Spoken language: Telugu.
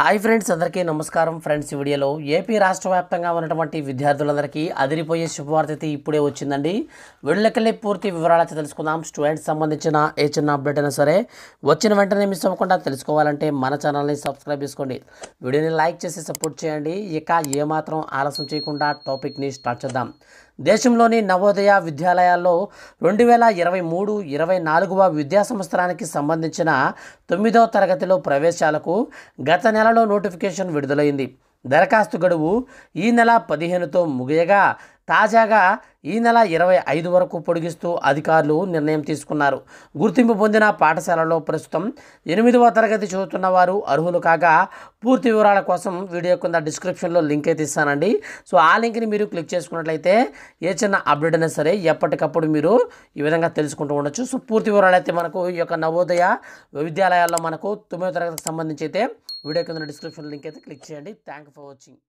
హాయ్ ఫ్రెండ్స్ అందరికీ నమస్కారం ఫ్రెండ్స్ వీడియోలో ఏపీ రాష్ట్ర వ్యాప్తంగా ఉన్నటువంటి విద్యార్థులందరికీ అదిరిపోయే శుభవార్త అయితే ఇప్పుడే వచ్చిందండి వెళ్ళకెళ్ళి పూర్తి వివరాలు అయితే తెలుసుకుందాం స్టూడెంట్స్ సంబంధించిన ఏ చిన్న అప్డేట్ అయినా సరే వచ్చిన వెంటనే మిస్ అవ్వకుండా తెలుసుకోవాలంటే మన ఛానల్ని సబ్స్క్రైబ్ చేసుకోండి వీడియోని లైక్ చేసి సపోర్ట్ చేయండి ఇక ఏమాత్రం ఆలస్యం చేయకుండా టాపిక్ని స్టార్ట్ చేద్దాం దేశంలోని నవోదయ విద్యాలయాల్లో రెండు వేల ఇరవై మూడు ఇరవై నాలుగవ విద్యా సంవత్సరానికి సంబంధించిన తొమ్మిదవ తరగతిలో ప్రవేశాలకు గత నెలలో నోటిఫికేషన్ విడుదలైంది దరఖాస్తు గడువు ఈ నెల పదిహేనుతో ముగియగా తాజాగా ఈ నెల ఇరవై ఐదు వరకు పొడిగిస్తూ అధికారులు నిర్ణయం తీసుకున్నారు గుర్తింపు పొందిన పాఠశాలలో ప్రస్తుతం ఎనిమిదవ తరగతి చదువుతున్న వారు అర్హులు కాగా పూర్తి వివరాల కోసం వీడియో కింద డిస్క్రిప్షన్లో లింక్ అయితే ఇస్తానండి సో ఆ లింక్ని మీరు క్లిక్ చేసుకున్నట్లయితే ఏ చిన్న అప్డేట్ అయినా సరే ఎప్పటికప్పుడు మీరు ఈ విధంగా తెలుసుకుంటూ ఉండొచ్చు సో పూర్తి వివరాలు అయితే మనకు ఈ యొక్క నవోదయ విద్యాలయాల్లో మనకు తొమ్మిదవ తరగతికి సంబంధించి అయితే వీడియో కింద డిస్క్రిప్షన్ లింక్ అయితే క్లిక్ చేయండి థ్యాంక్ ఫర్ వాచింగ్